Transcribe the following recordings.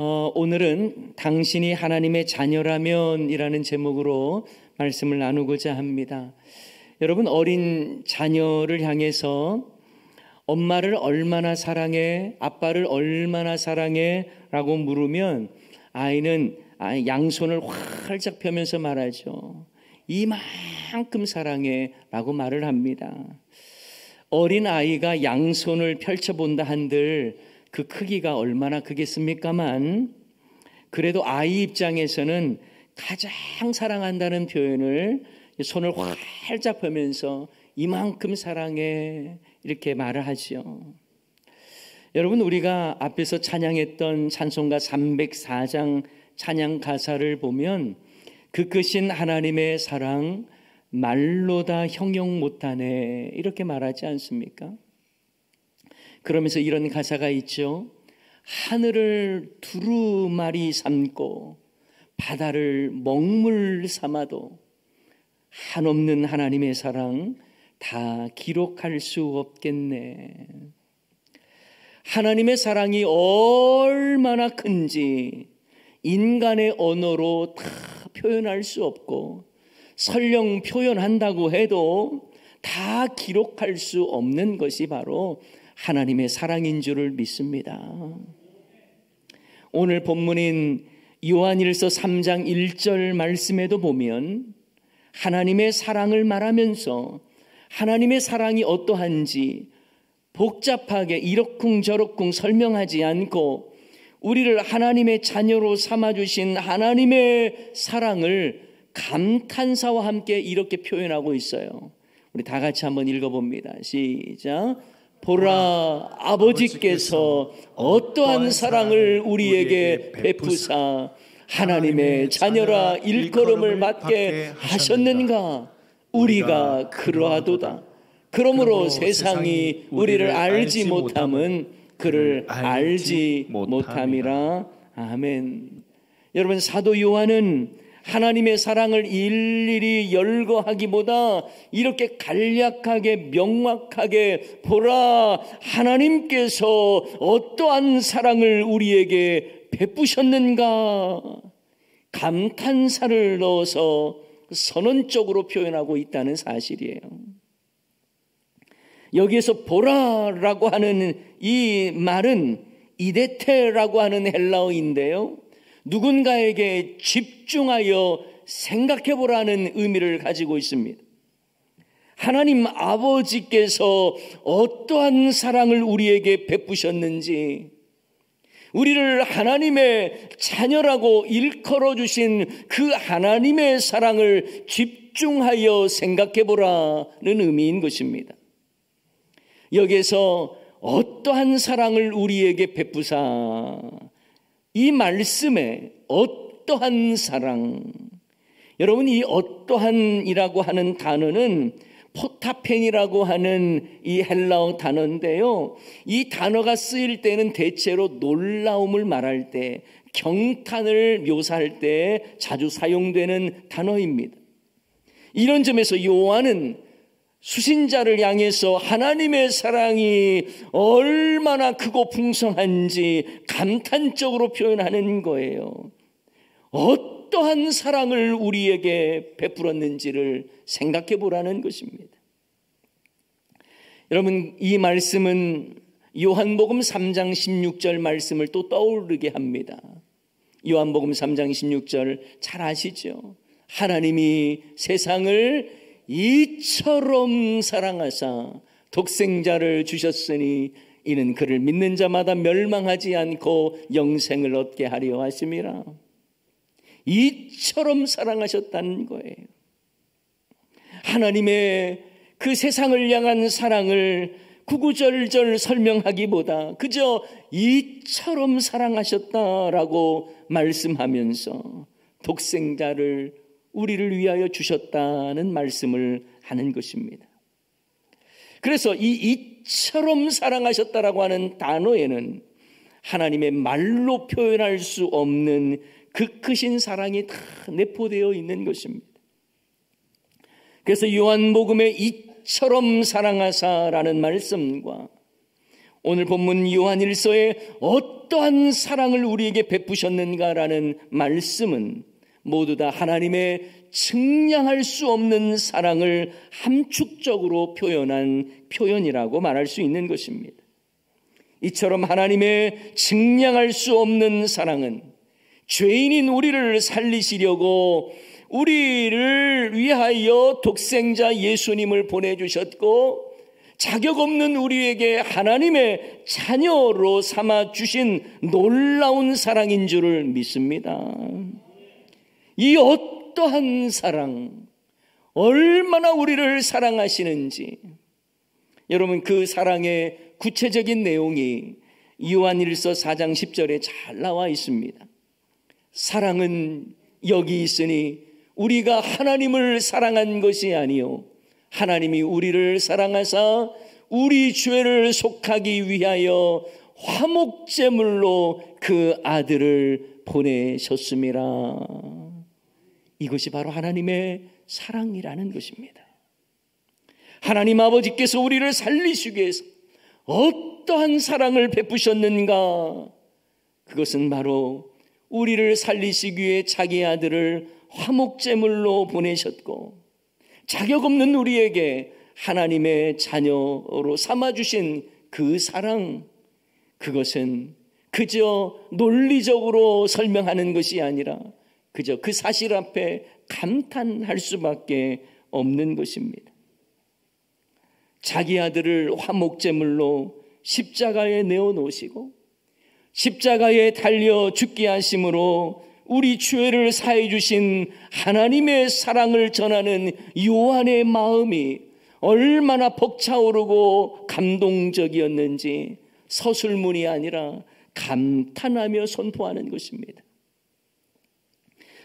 어, 오늘은 당신이 하나님의 자녀라면이라는 제목으로 말씀을 나누고자 합니다. 여러분 어린 자녀를 향해서 엄마를 얼마나 사랑해, 아빠를 얼마나 사랑해라고 물으면 아이는 아, 양손을 활짝 펴면서 말하죠. 이만큼 사랑해라고 말을 합니다. 어린 아이가 양손을 펼쳐본다 한들 그 크기가 얼마나 크겠습니까만 그래도 아이 입장에서는 가장 사랑한다는 표현을 손을 활짝 펴면서 이만큼 사랑해 이렇게 말을 하지요. 여러분 우리가 앞에서 찬양했던 찬송가 304장 찬양 가사를 보면 그 끝인 하나님의 사랑 말로 다 형용 못하네 이렇게 말하지 않습니까? 그러면서 이런 가사가 있죠. 하늘을 두루마리 삼고 바다를 먹물 삼아도 한없는 하나님의 사랑 다 기록할 수 없겠네. 하나님의 사랑이 얼마나 큰지 인간의 언어로 다 표현할 수 없고 설령 표현한다고 해도 다 기록할 수 없는 것이 바로 하나님의 사랑인 줄을 믿습니다. 오늘 본문인 요한일서 3장 1절 말씀에도 보면 하나님의 사랑을 말하면서 하나님의 사랑이 어떠한지 복잡하게 이러쿵저러쿵 설명하지 않고 우리를 하나님의 자녀로 삼아주신 하나님의 사랑을 감탄사와 함께 이렇게 표현하고 있어요. 우리 다 같이 한번 읽어봅니다. 시작. 보라 아버지께서 어떠한 사랑을 우리에게 베푸사 하나님의 자녀라 일걸음을맞게 하셨는가 우리가 그러하도다 그러므로 세상이 우리를 알지 못함은 그를 알지 못함이라 아멘 여러분 사도 요한은 하나님의 사랑을 일일이 열거하기보다 이렇게 간략하게 명확하게 보라 하나님께서 어떠한 사랑을 우리에게 베푸셨는가 감탄사를 넣어서 선언적으로 표현하고 있다는 사실이에요. 여기에서 보라라고 하는 이 말은 이데테라고 하는 헬라어인데요. 누군가에게 집중하여 생각해 보라는 의미를 가지고 있습니다. 하나님 아버지께서 어떠한 사랑을 우리에게 베푸셨는지, 우리를 하나님의 자녀라고 일컬어 주신 그 하나님의 사랑을 집중하여 생각해 보라는 의미인 것입니다. 여기에서 어떠한 사랑을 우리에게 베푸사 이 말씀에 어떠한 사랑 여러분 이 어떠한이라고 하는 단어는 포타펜이라고 하는 이 헬라어 단어인데요. 이 단어가 쓰일 때는 대체로 놀라움을 말할 때, 경탄을 묘사할 때 자주 사용되는 단어입니다. 이런 점에서 요한은 수신자를 향해서 하나님의 사랑이 얼마나 크고 풍성한지 감탄적으로 표현하는 거예요. 어떠한 사랑을 우리에게 베풀었는지를 생각해 보라는 것입니다. 여러분, 이 말씀은 요한복음 3장 16절 말씀을 또 떠오르게 합니다. 요한복음 3장 16절 잘 아시죠? 하나님이 세상을 이처럼 사랑하사 독생자를 주셨으니 이는 그를 믿는 자마다 멸망하지 않고 영생을 얻게 하려 하심이라. 이처럼 사랑하셨다는 거예요. 하나님의 그 세상을 향한 사랑을 구구절절 설명하기보다 그저 이처럼 사랑하셨다라고 말씀하면서 독생자를 우리를 위하여 주셨다는 말씀을 하는 것입니다. 그래서 이 이처럼 사랑하셨다라고 하는 단어에는 하나님의 말로 표현할 수 없는 그 크신 사랑이 다 내포되어 있는 것입니다. 그래서 요한복음의 이처럼 사랑하사라는 말씀과 오늘 본문 요한일서의 어떠한 사랑을 우리에게 베푸셨는가라는 말씀은 모두 다 하나님의 측량할 수 없는 사랑을 함축적으로 표현한 표현이라고 말할 수 있는 것입니다. 이처럼 하나님의 측량할 수 없는 사랑은 죄인인 우리를 살리시려고 우리를 위하여 독생자 예수님을 보내주셨고 자격 없는 우리에게 하나님의 자녀로 삼아 주신 놀라운 사랑인 줄을 믿습니다. 이 어떠한 사랑, 얼마나 우리를 사랑하시는지. 여러분, 그 사랑의 구체적인 내용이 요한일서 4장 10절에 잘 나와 있습니다. 사랑은 여기 있으니 우리가 하나님을 사랑한 것이 아니요 하나님이 우리를 사랑하사 우리 죄를 속하기 위하여 화목제물로 그 아들을 보내셨습니다. 이것이 바로 하나님의 사랑이라는 것입니다. 하나님 아버지께서 우리를 살리시기 위해서 어떠한 사랑을 베푸셨는가? 그것은 바로 우리를 살리시기 위해 자기 아들을 화목제물로 보내셨고 자격 없는 우리에게 하나님의 자녀로 삼아주신 그 사랑, 그것은 그저 논리적으로 설명하는 것이 아니라 그저 그 사실 앞에 감탄할 수밖에 없는 것입니다. 자기 아들을 화목제물로 십자가에 내어놓으시고 십자가에 달려 죽게 하심으로 우리 죄를 사해 주신 하나님의 사랑을 전하는 요한의 마음이 얼마나 벅차오르고 감동적이었는지 서술문이 아니라 감탄하며 선포하는 것입니다.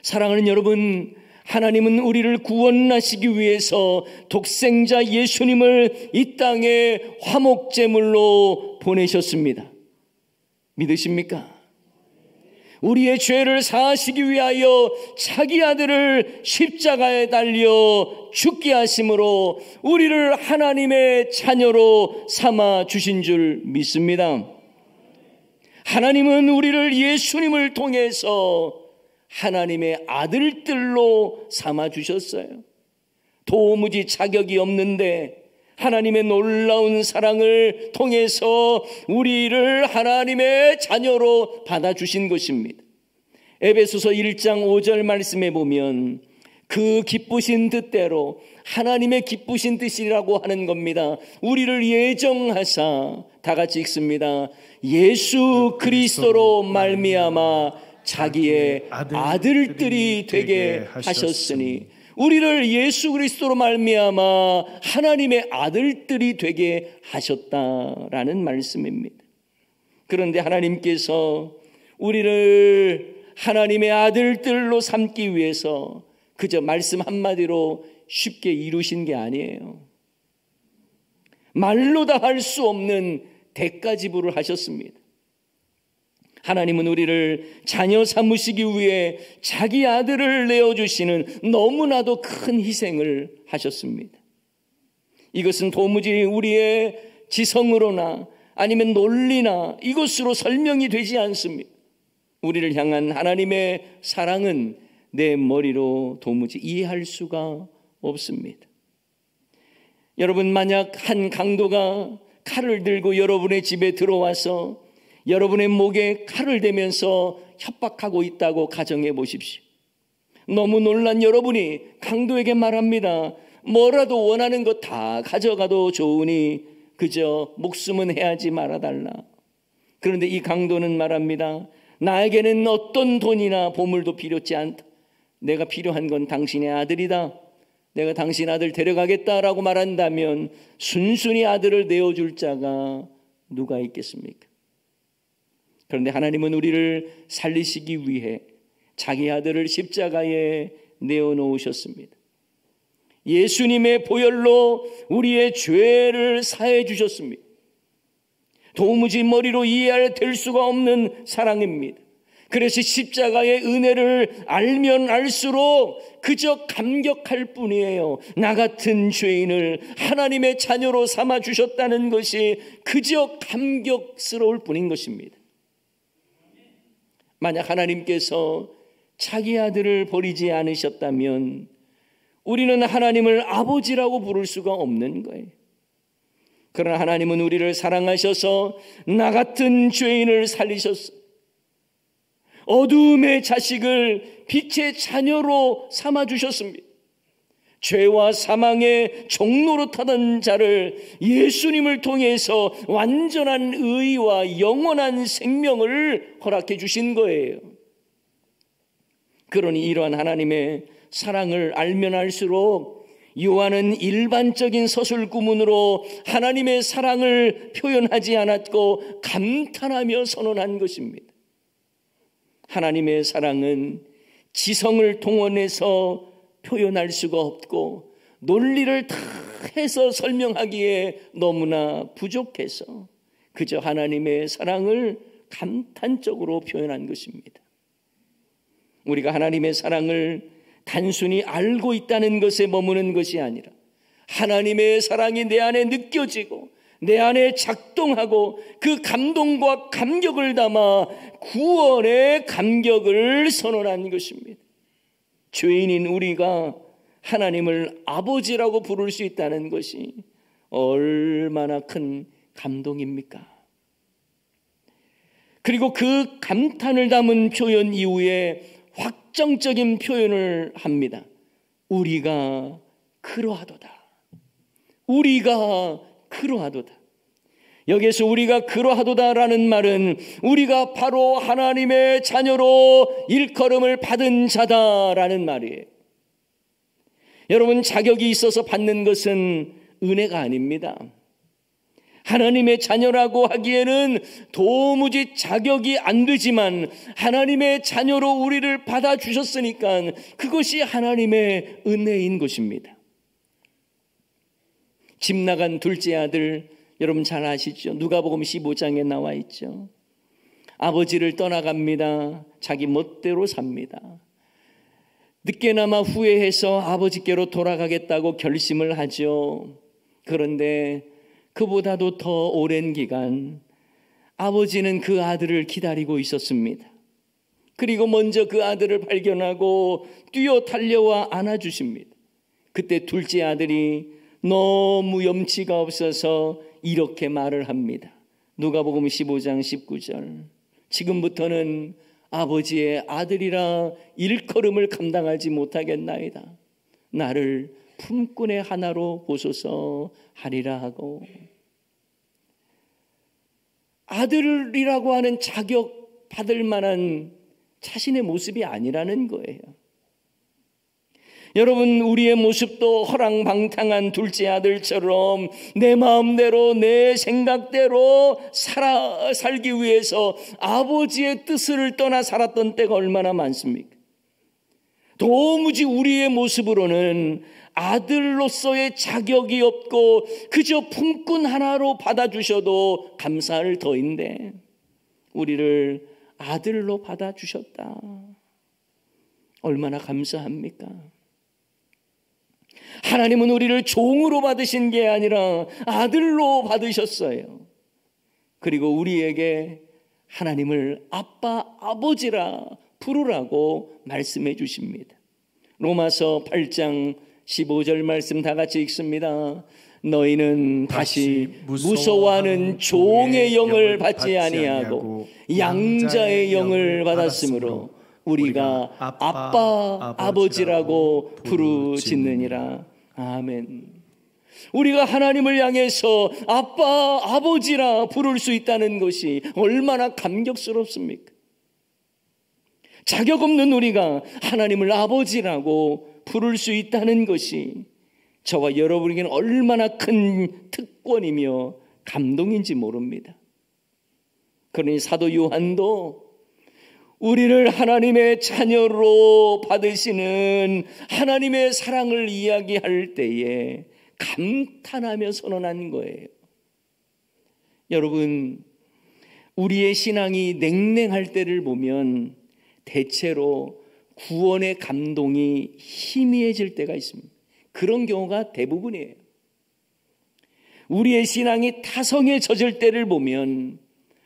사랑하는 여러분, 하나님은 우리를 구원하시기 위해서 독생자 예수님을 이 땅에 화목제물로 보내셨습니다. 믿으십니까? 우리의 죄를 사하시기 위하여 자기 아들을 십자가에 달려 죽게 하심으로 우리를 하나님의 자녀로 삼아 주신 줄 믿습니다. 하나님은 우리를 예수님을 통해서 하나님의 아들들로 삼아 주셨어요. 도무지 자격이 없는데 하나님의 놀라운 사랑을 통해서 우리를 하나님의 자녀로 받아주신 것입니다. 에베소서 1장 5절 말씀에 보면 그 기쁘신 뜻대로 하나님의 기쁘신 뜻이라고 하는 겁니다. 우리를 예정하사 다 같이 읽습니다. 예수 그리스도로 말미암아 자기의 아들들이 되게 하셨으니 우리를 예수 그리스도로 말미암아 하나님의 아들들이 되게 하셨다라는 말씀입니다. 그런데 하나님께서 우리를 하나님의 아들들로 삼기 위해서 그저 말씀 한마디로 쉽게 이루신 게 아니에요. 말로 다 할 수 없는 대가 지불을 하셨습니다. 하나님은 우리를 자녀 삼으시기 위해 자기 아들을 내어주시는 너무나도 큰 희생을 하셨습니다. 이것은 도무지 우리의 지성으로나 아니면 논리나 이것으로 설명이 되지 않습니다. 우리를 향한 하나님의 사랑은 내 머리로 도무지 이해할 수가 없습니다. 여러분, 만약 한 강도가 칼을 들고 여러분의 집에 들어와서 여러분의 목에 칼을 대면서 협박하고 있다고 가정해 보십시오. 너무 놀란 여러분이 강도에게 말합니다. 뭐라도 원하는 것 다 가져가도 좋으니 그저 목숨은 해하지 말아달라. 그런데 이 강도는 말합니다. 나에게는 어떤 돈이나 보물도 필요치 않다. 내가 필요한 건 당신의 아들이다. 내가 당신 아들 데려가겠다라고 말한다면 순순히 아들을 내어줄 자가 누가 있겠습니까? 그런데 하나님은 우리를 살리시기 위해 자기 아들을 십자가에 내어놓으셨습니다. 예수님의 보혈로 우리의 죄를 사해 주셨습니다. 도무지 머리로 이해할 될 수가 없는 사랑입니다. 그래서 십자가의 은혜를 알면 알수록 그저 감격할 뿐이에요. 나 같은 죄인을 하나님의 자녀로 삼아 주셨다는 것이 그저 감격스러울 뿐인 것입니다. 만약 하나님께서 자기 아들을 버리지 않으셨다면 우리는 하나님을 아버지라고 부를 수가 없는 거예요. 그러나 하나님은 우리를 사랑하셔서 나 같은 죄인을 살리셨어. 어두움의 자식을 빛의 자녀로 삼아주셨습니다. 죄와 사망의 종로로 타던 자를 예수님을 통해서 완전한 의와 영원한 생명을 허락해 주신 거예요. 그러니 이러한 하나님의 사랑을 알면 알수록 요한은 일반적인 서술 구문으로 하나님의 사랑을 표현하지 않았고 감탄하며 선언한 것입니다. 하나님의 사랑은 지성을 동원해서 표현할 수가 없고 논리를 다 해서 설명하기에 너무나 부족해서 그저 하나님의 사랑을 감탄적으로 표현한 것입니다. 우리가 하나님의 사랑을 단순히 알고 있다는 것에 머무는 것이 아니라 하나님의 사랑이 내 안에 느껴지고 내 안에 작동하고 그 감동과 감격을 담아 구원의 감격을 선언한 것입니다. 죄인인 우리가 하나님을 아버지라고 부를 수 있다는 것이 얼마나 큰 감동입니까? 그리고 그 감탄을 담은 표현 이후에 확정적인 표현을 합니다. 우리가 그러하도다. 우리가 그러하도다. 여기에서 우리가 그러하도다라는 말은 우리가 바로 하나님의 자녀로 일컬음을 받은 자다라는 말이에요. 여러분, 자격이 있어서 받는 것은 은혜가 아닙니다. 하나님의 자녀라고 하기에는 도무지 자격이 안 되지만 하나님의 자녀로 우리를 받아주셨으니까 그것이 하나님의 은혜인 것입니다. 집 나간 둘째 아들 여러분 잘 아시죠? 누가복음 15장에 나와 있죠. 아버지를 떠나갑니다. 자기 멋대로 삽니다. 늦게나마 후회해서 아버지께로 돌아가겠다고 결심을 하죠. 그런데 그보다도 더 오랜 기간 아버지는 그 아들을 기다리고 있었습니다. 그리고 먼저 그 아들을 발견하고 뛰어 달려와 안아주십니다. 그때 둘째 아들이 너무 염치가 없어서 이렇게 말을 합니다. 누가복음 15장 19절. 지금부터는 아버지의 아들이라 일컬음을 감당하지 못하겠나이다. 나를 품꾼의 하나로 보소서 하리라 하고 아들이라고 하는 자격 받을 만한 자신의 모습이 아니라는 거예요. 여러분, 우리의 모습도 허랑방탕한 둘째 아들처럼 내 마음대로, 내 생각대로 살아, 살기 위해서 아버지의 뜻을 떠나 살았던 때가 얼마나 많습니까? 도무지 우리의 모습으로는 아들로서의 자격이 없고 그저 품꾼 하나로 받아주셔도 감사할 더인데 우리를 아들로 받아주셨다. 얼마나 감사합니까? 하나님은 우리를 종으로 받으신 게 아니라 아들로 받으셨어요. 그리고 우리에게 하나님을 아빠, 아버지라 부르라고 말씀해 주십니다. 로마서 8장 15절 말씀 다 같이 읽습니다. 너희는 다시 무서워하는 종의 영을 받지 아니하고 양자의 영을 받았으므로 우리가 아빠 아버지라고 부르짖느니라 아멘. 우리가 하나님을 향해서 아빠, 아버지라 부를 수 있다는 것이 얼마나 감격스럽습니까? 자격 없는 우리가 하나님을 아버지라고 부를 수 있다는 것이 저와 여러분에게는 얼마나 큰 특권이며 감동인지 모릅니다. 그러니 사도 요한도 우리를 하나님의 자녀로 받으시는 하나님의 사랑을 이야기할 때에 감탄하며 선언한 거예요. 여러분, 우리의 신앙이 냉랭할 때를 보면 대체로 구원의 감동이 희미해질 때가 있습니다. 그런 경우가 대부분이에요. 우리의 신앙이 타성에 젖을 때를 보면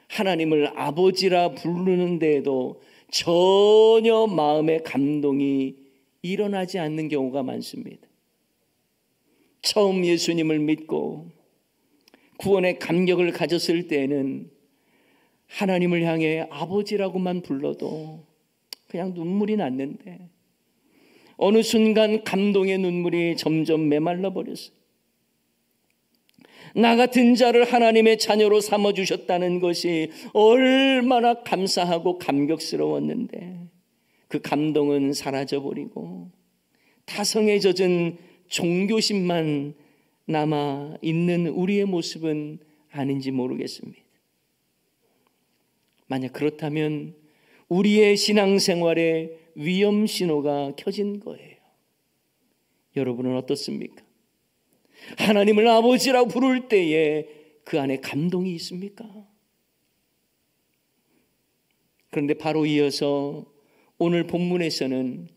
하나님을 아버지라 부르는데도 전혀 마음의 감동이 일어나지 않는 경우가 많습니다. 처음 예수님을 믿고 구원의 감격을 가졌을 때에는 하나님을 향해 아버지라고만 불러도 그냥 눈물이 났는데 어느 순간 감동의 눈물이 점점 메말라 버렸어요. 나 같은 자를 하나님의 자녀로 삼아 주셨다는 것이 얼마나 감사하고 감격스러웠는데 그 감동은 사라져 버리고 타성에 젖은 종교심만 남아 있는 우리의 모습은 아닌지 모르겠습니다. 만약 그렇다면 우리의 신앙생활에 위험 신호가 켜진 거예요. 여러분은 어떻습니까? 하나님을 아버지라고 부를 때에 그 안에 감동이 있습니까? 그런데 바로 이어서 오늘 본문에서는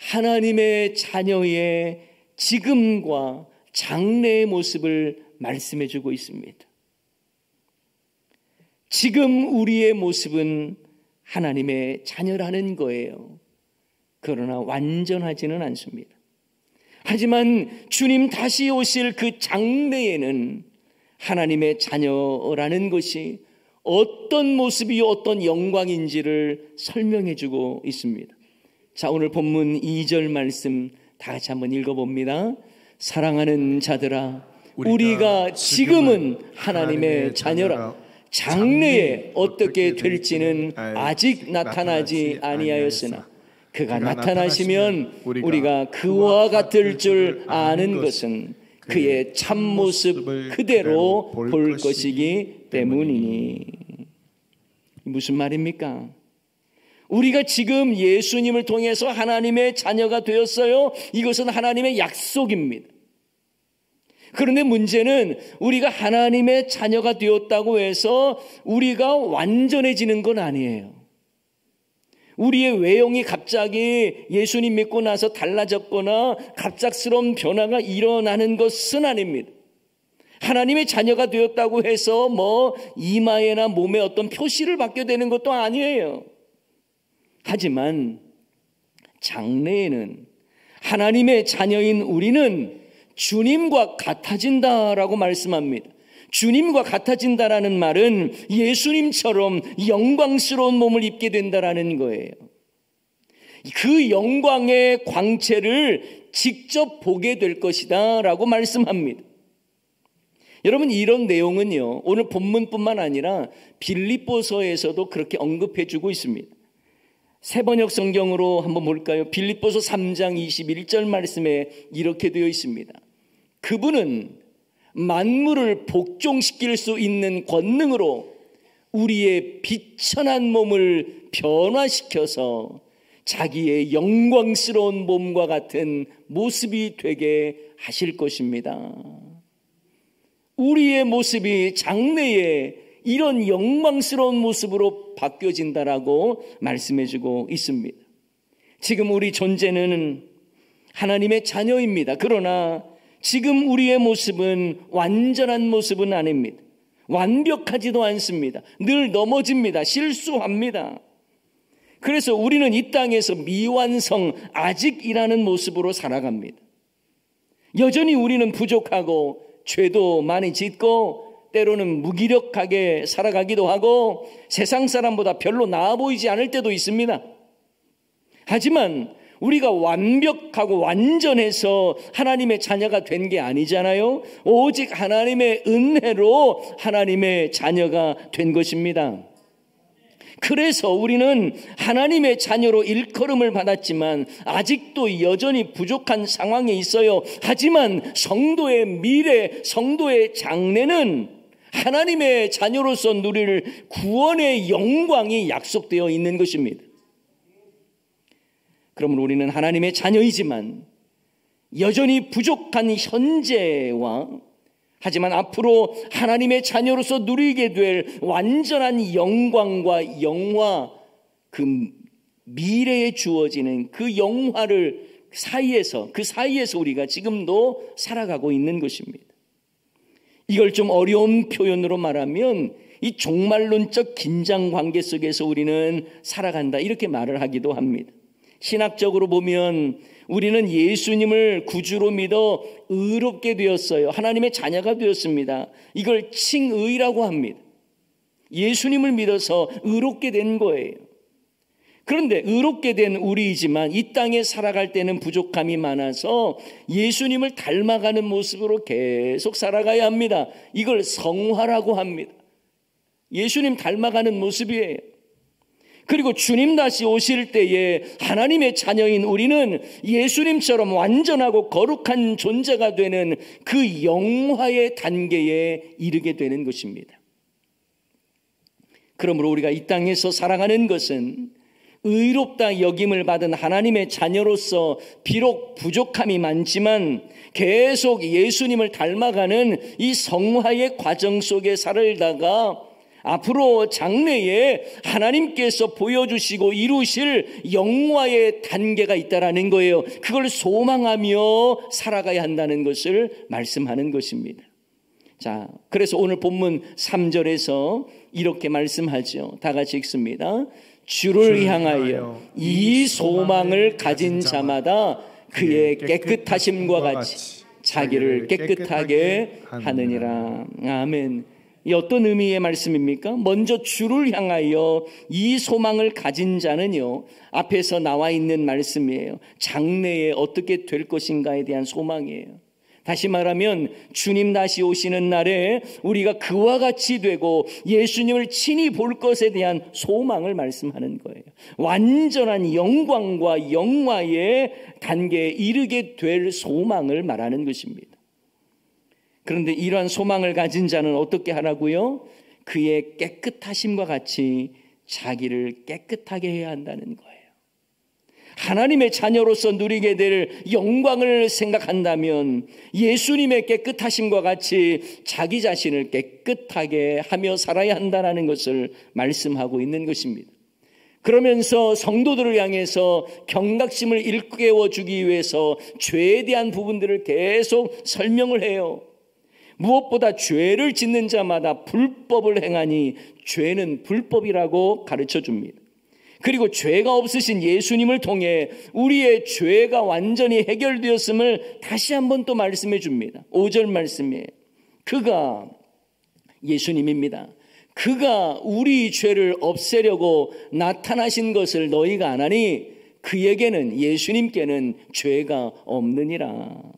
하나님의 자녀의 지금과 장래의 모습을 말씀해 주고 있습니다. 지금 우리의 모습은 하나님의 자녀라는 거예요. 그러나 완전하지는 않습니다. 하지만 주님 다시 오실 그 장래에는 하나님의 자녀라는 것이 어떤 모습이 어떤 영광인지를 설명해 주고 있습니다. 자, 오늘 본문 2절 말씀 다 같이 한번 읽어봅니다. 사랑하는 자들아, 우리가 지금은 하나님의 자녀라. 장래에 어떻게 될지는 아직 나타나지 아니하였으나 그가 나타나시면 우리가 그와 같을 줄 아는 것은 그의 참모습 그대로 볼 것이기 때문이니. 무슨 말입니까? 우리가 지금 예수님을 통해서 하나님의 자녀가 되었어요. 이것은 하나님의 약속입니다. 그런데 문제는 우리가 하나님의 자녀가 되었다고 해서 우리가 완전해지는 건 아니에요. 우리의 외형이 갑자기 예수님 믿고 나서 달라졌거나 갑작스러운 변화가 일어나는 것은 아닙니다. 하나님의 자녀가 되었다고 해서 뭐 이마에나 몸에 어떤 표시를 받게 되는 것도 아니에요. 하지만 장래에는 하나님의 자녀인 우리는 주님과 같아진다라고 말씀합니다. 주님과 같아진다라는 말은 예수님처럼 영광스러운 몸을 입게 된다라는 거예요. 그 영광의 광채를 직접 보게 될 것이다 라고 말씀합니다. 여러분 이런 내용은요. 오늘 본문뿐만 아니라 빌립보서에서도 그렇게 언급해 주고 있습니다. 세번역 성경으로 한번 볼까요? 빌립보서 3장 21절 말씀에 이렇게 되어 있습니다. 그분은 만물을 복종시킬 수 있는 권능으로 우리의 비천한 몸을 변화시켜서 자기의 영광스러운 몸과 같은 모습이 되게 하실 것입니다. 우리의 모습이 장래에 이런 영광스러운 모습으로 바뀌어진다라고 말씀해주고 있습니다. 지금 우리 존재는 하나님의 자녀입니다. 그러나 지금 우리의 모습은 완전한 모습은 아닙니다. 완벽하지도 않습니다. 늘 넘어집니다. 실수합니다. 그래서 우리는 이 땅에서 미완성, 아직이라는 모습으로 살아갑니다. 여전히 우리는 부족하고, 죄도 많이 짓고, 때로는 무기력하게 살아가기도 하고, 세상 사람보다 별로 나아 보이지 않을 때도 있습니다. 하지만 우리가 완벽하고 완전해서 하나님의 자녀가 된 게 아니잖아요. 오직 하나님의 은혜로 하나님의 자녀가 된 것입니다. 그래서 우리는 하나님의 자녀로 일컬음을 받았지만 아직도 여전히 부족한 상황에 있어요. 하지만 성도의 미래, 성도의 장래는 하나님의 자녀로서 누릴 구원의 영광이 약속되어 있는 것입니다. 그러므로 우리는 하나님의 자녀이지만 여전히 부족한 현재와 하지만 앞으로 하나님의 자녀로서 누리게 될 완전한 영광과 영화 그 미래에 주어지는 그 영화를 사이에서 그 사이에서 우리가 지금도 살아가고 있는 것입니다. 이걸 좀 어려운 표현으로 말하면 이 종말론적 긴장 관계 속에서 우리는 살아간다 이렇게 말을 하기도 합니다. 신학적으로 보면 우리는 예수님을 구주로 믿어 의롭게 되었어요. 하나님의 자녀가 되었습니다. 이걸 칭의라고 합니다. 예수님을 믿어서 의롭게 된 거예요. 그런데 의롭게 된 우리이지만 이 땅에 살아갈 때는 부족함이 많아서 예수님을 닮아가는 모습으로 계속 살아가야 합니다. 이걸 성화라고 합니다. 예수님 닮아가는 모습이에요. 그리고 주님 다시 오실 때에 하나님의 자녀인 우리는 예수님처럼 완전하고 거룩한 존재가 되는 그 영화의 단계에 이르게 되는 것입니다. 그러므로 우리가 이 땅에서 살아가는 것은 의롭다 여김을 받은 하나님의 자녀로서 비록 부족함이 많지만 계속 예수님을 닮아가는 이 성화의 과정 속에 살다가 앞으로 장래에 하나님께서 보여주시고 이루실 영화의 단계가 있다라는 거예요. 그걸 소망하며 살아가야 한다는 것을 말씀하는 것입니다. 자, 그래서 오늘 본문 3절에서 이렇게 말씀하죠. 다 같이 읽습니다. 주를 향하여 이 소망을 가진 자마다 그의 깨끗하심과 같이 자기를 깨끗하게 하느니라. 아멘. 이 어떤 의미의 말씀입니까? 먼저 주를 향하여 이 소망을 가진 자는요. 앞에서 나와 있는 말씀이에요. 장래에 어떻게 될 것인가에 대한 소망이에요. 다시 말하면 주님 다시 오시는 날에 우리가 그와 같이 되고 예수님을 친히 볼 것에 대한 소망을 말씀하는 거예요. 완전한 영광과 영화의 단계에 이르게 될 소망을 말하는 것입니다. 그런데 이러한 소망을 가진 자는 어떻게 하라고요? 그의 깨끗하심과 같이 자기를 깨끗하게 해야 한다는 거예요. 하나님의 자녀로서 누리게 될 영광을 생각한다면 예수님의 깨끗하심과 같이 자기 자신을 깨끗하게 하며 살아야 한다는 것을 말씀하고 있는 것입니다. 그러면서 성도들을 향해서 경각심을 일깨워 주기 위해서 죄에 대한 부분들을 계속 설명을 해요. 무엇보다 죄를 짓는 자마다 불법을 행하니 죄는 불법이라고 가르쳐 줍니다. 그리고 죄가 없으신 예수님을 통해 우리의 죄가 완전히 해결되었음을 다시 한번 또 말씀해 줍니다. 5절 말씀에 그가 예수님입니다. 그가 우리 죄를 없애려고 나타나신 것을 너희가 안 하니 그에게는 예수님께는 죄가 없느니라.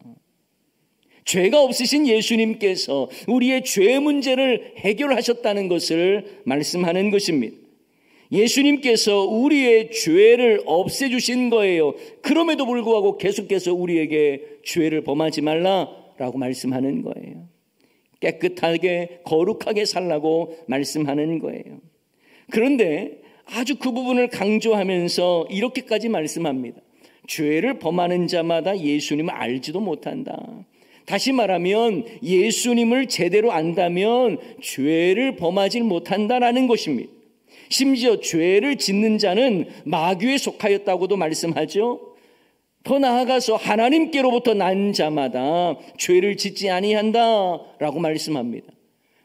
죄가 없으신 예수님께서 우리의 죄 문제를 해결하셨다는 것을 말씀하는 것입니다. 예수님께서 우리의 죄를 없애주신 거예요. 그럼에도 불구하고 계속해서 우리에게 죄를 범하지 말라라고 말씀하는 거예요. 깨끗하게, 거룩하게 살라고 말씀하는 거예요. 그런데 아주 그 부분을 강조하면서 이렇게까지 말씀합니다. 죄를 범하는 자마다 예수님을 알지도 못한다. 다시 말하면 예수님을 제대로 안다면 죄를 범하지 못한다라는 것입니다. 심지어 죄를 짓는 자는 마귀에 속하였다고도 말씀하죠. 더 나아가서 하나님께로부터 난 자마다 죄를 짓지 아니한다라고 말씀합니다.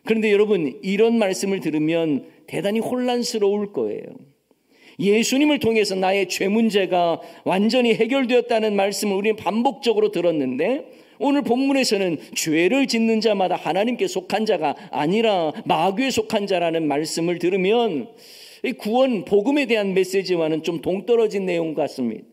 그런데 여러분 이런 말씀을 들으면 대단히 혼란스러울 거예요. 예수님을 통해서 나의 죄 문제가 완전히 해결되었다는 말씀을 우리는 반복적으로 들었는데 오늘 본문에서는 죄를 짓는 자마다 하나님께 속한 자가 아니라 마귀에 속한 자라는 말씀을 들으면 구원 복음에 대한 메시지와는 좀 동떨어진 내용 같습니다.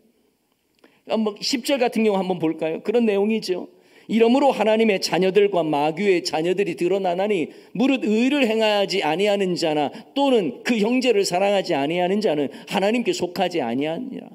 한번 10절 같은 경우 한번 볼까요? 그런 내용이죠. 이러므로 하나님의 자녀들과 마귀의 자녀들이 드러나나니 무릇 의를 행하지 아니하는 자나 또는 그 형제를 사랑하지 아니하는 자는 하나님께 속하지 아니하니라.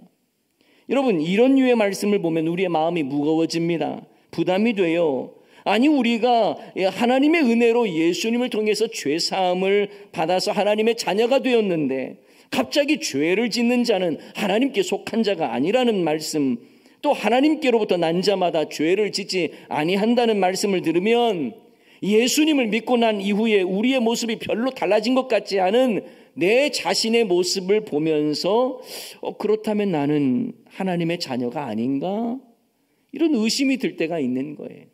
여러분 이런 유의 말씀을 보면 우리의 마음이 무거워집니다. 부담이 돼요. 아니 우리가 예, 하나님의 은혜로 예수님을 통해서 죄 사함을 받아서 하나님의 자녀가 되었는데 갑자기 죄를 짓는 자는 하나님께 속한 자가 아니라는 말씀 또 하나님께로부터 난 자마다 죄를 짓지 아니한다는 말씀을 들으면 예수님을 믿고 난 이후에 우리의 모습이 별로 달라진 것 같지 않은 내 자신의 모습을 보면서 어, 그렇다면 나는 하나님의 자녀가 아닌가? 이런 의심이 들 때가 있는 거예요.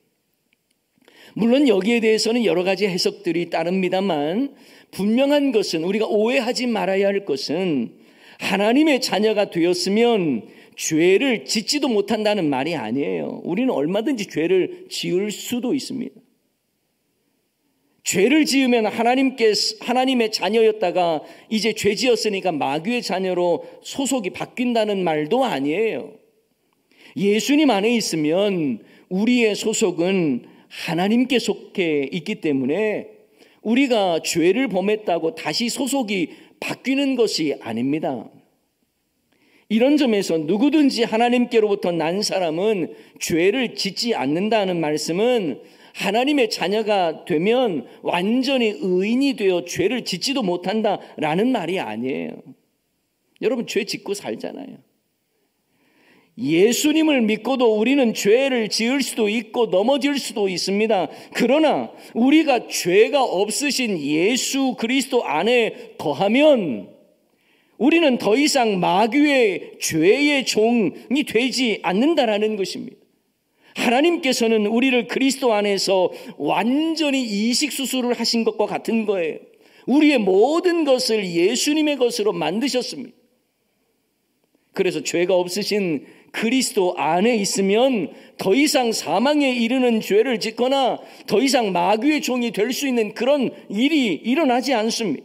물론 여기에 대해서는 여러 가지 해석들이 따릅니다만 분명한 것은 우리가 오해하지 말아야 할 것은 하나님의 자녀가 되었으면 죄를 짓지도 못한다는 말이 아니에요. 우리는 얼마든지 죄를 지을 수도 있습니다. 죄를 지으면 하나님께 하나님의 자녀였다가 이제 죄 지었으니까 마귀의 자녀로 소속이 바뀐다는 말도 아니에요. 예수님 안에 있으면 우리의 소속은 하나님께 속해 있기 때문에 우리가 죄를 범했다고 다시 소속이 바뀌는 것이 아닙니다. 이런 점에서 누구든지 하나님께로부터 난 사람은 죄를 짓지 않는다는 말씀은 하나님의 자녀가 되면 완전히 의인이 되어 죄를 짓지도 못한다라는 말이 아니에요. 여러분, 죄 짓고 살잖아요. 예수님을 믿고도 우리는 죄를 지을 수도 있고 넘어질 수도 있습니다. 그러나 우리가 죄가 없으신 예수 그리스도 안에 더하면 우리는 더 이상 마귀의 죄의 종이 되지 않는다라는 것입니다. 하나님께서는 우리를 그리스도 안에서 완전히 이식수술을 하신 것과 같은 거예요. 우리의 모든 것을 예수님의 것으로 만드셨습니다. 그래서 죄가 없으신 그리스도 안에 있으면 더 이상 사망에 이르는 죄를 짓거나 더 이상 마귀의 종이 될 수 있는 그런 일이 일어나지 않습니다.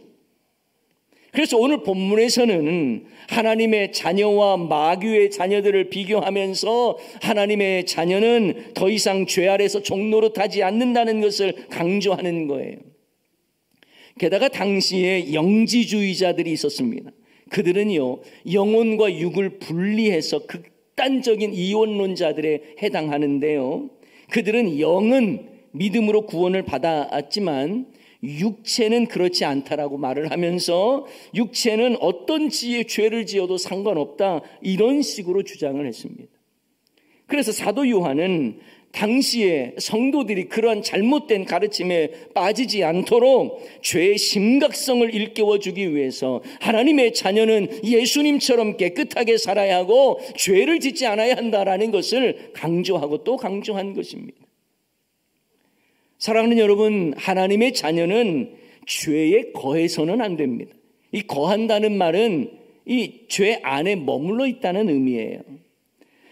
그래서 오늘 본문에서는 하나님의 자녀와 마귀의 자녀들을 비교하면서 하나님의 자녀는 더 이상 죄 아래서 종노릇하지 않는다는 것을 강조하는 거예요. 게다가 당시에 영지주의자들이 있었습니다. 그들은요, 영혼과 육을 분리해서 극 극단적인 이원론자들에 해당하는데요. 그들은 영은 믿음으로 구원을 받았지만 육체는 그렇지 않다라고 말을 하면서 육체는 어떤 지의 죄를 지어도 상관없다 이런 식으로 주장을 했습니다. 그래서 사도 요한은 당시에 성도들이 그러한 잘못된 가르침에 빠지지 않도록 죄의 심각성을 일깨워 주기 위해서 하나님의 자녀는 예수님처럼 깨끗하게 살아야 하고 죄를 짓지 않아야 한다라는 것을 강조하고 또 강조한 것입니다. 사랑하는 여러분, 하나님의 자녀는 죄에 거해서는 안 됩니다. 이 거한다는 말은 이 죄 안에 머물러 있다는 의미예요.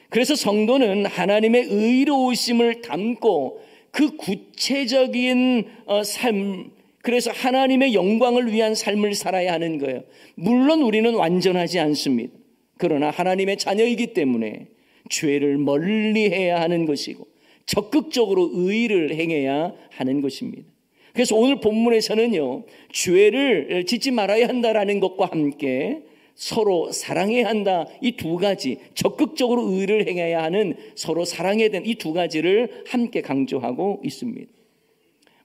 그래서 성도는 하나님의 의로우심을 담고 그 구체적인 어, 삶, 그래서 하나님의 영광을 위한 삶을 살아야 하는 거예요. 물론 우리는 완전하지 않습니다. 그러나 하나님의 자녀이기 때문에 죄를 멀리 해야 하는 것이고 적극적으로 의를 행해야 하는 것입니다. 그래서 오늘 본문에서는요, 죄를 짓지 말아야 한다라는 것과 함께 서로 사랑해야 한다. 이 두 가지 적극적으로 의를 행해야 하는 서로 사랑해야 되는 이 두 가지를 함께 강조하고 있습니다.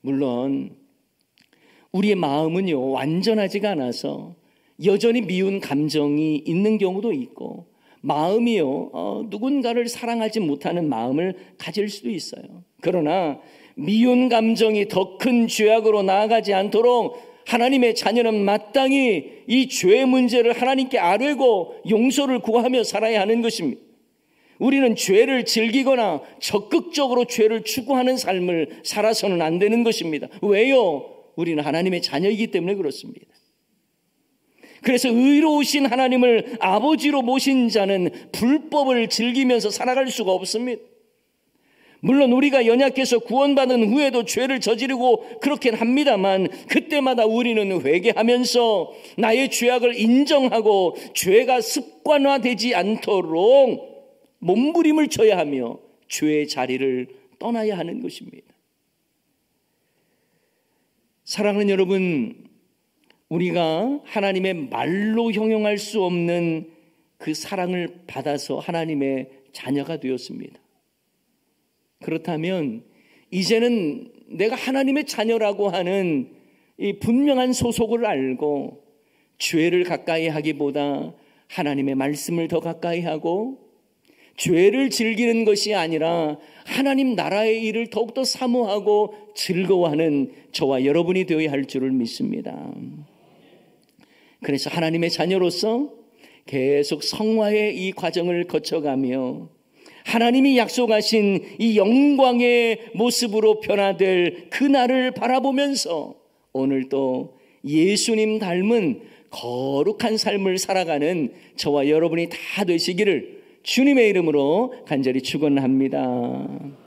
물론 우리의 마음은요 완전하지가 않아서 여전히 미운 감정이 있는 경우도 있고 마음이요 어, 누군가를 사랑하지 못하는 마음을 가질 수도 있어요. 그러나 미운 감정이 더 큰 죄악으로 나아가지 않도록 하나님의 자녀는 마땅히 이 죄의 문제를 하나님께 아뢰고 용서를 구하며 살아야 하는 것입니다. 우리는 죄를 즐기거나 적극적으로 죄를 추구하는 삶을 살아서는 안 되는 것입니다. 왜요? 우리는 하나님의 자녀이기 때문에 그렇습니다. 그래서 의로우신 하나님을 아버지로 모신 자는 불법을 즐기면서 살아갈 수가 없습니다. 물론 우리가 연약해서 구원받은 후에도 죄를 저지르고 그렇긴 합니다만 그때마다 우리는 회개하면서 나의 죄악을 인정하고 죄가 습관화되지 않도록 몸부림을 쳐야 하며 죄의 자리를 떠나야 하는 것입니다. 사랑하는 여러분, 우리가 하나님의 말로 형용할 수 없는 그 사랑을 받아서 하나님의 자녀가 되었습니다. 그렇다면 이제는 내가 하나님의 자녀라고 하는 이 분명한 소속을 알고 죄를 가까이 하기보다 하나님의 말씀을 더 가까이 하고 죄를 즐기는 것이 아니라 하나님 나라의 일을 더욱더 사모하고 즐거워하는 저와 여러분이 되어야 할 줄을 믿습니다. 그래서 하나님의 자녀로서 계속 성화의 이 과정을 거쳐가며 하나님이 약속하신 이 영광의 모습으로 변화될 그날을 바라보면서 오늘도 예수님 닮은 거룩한 삶을 살아가는 저와 여러분이 다 되시기를 주님의 이름으로 간절히 축원합니다.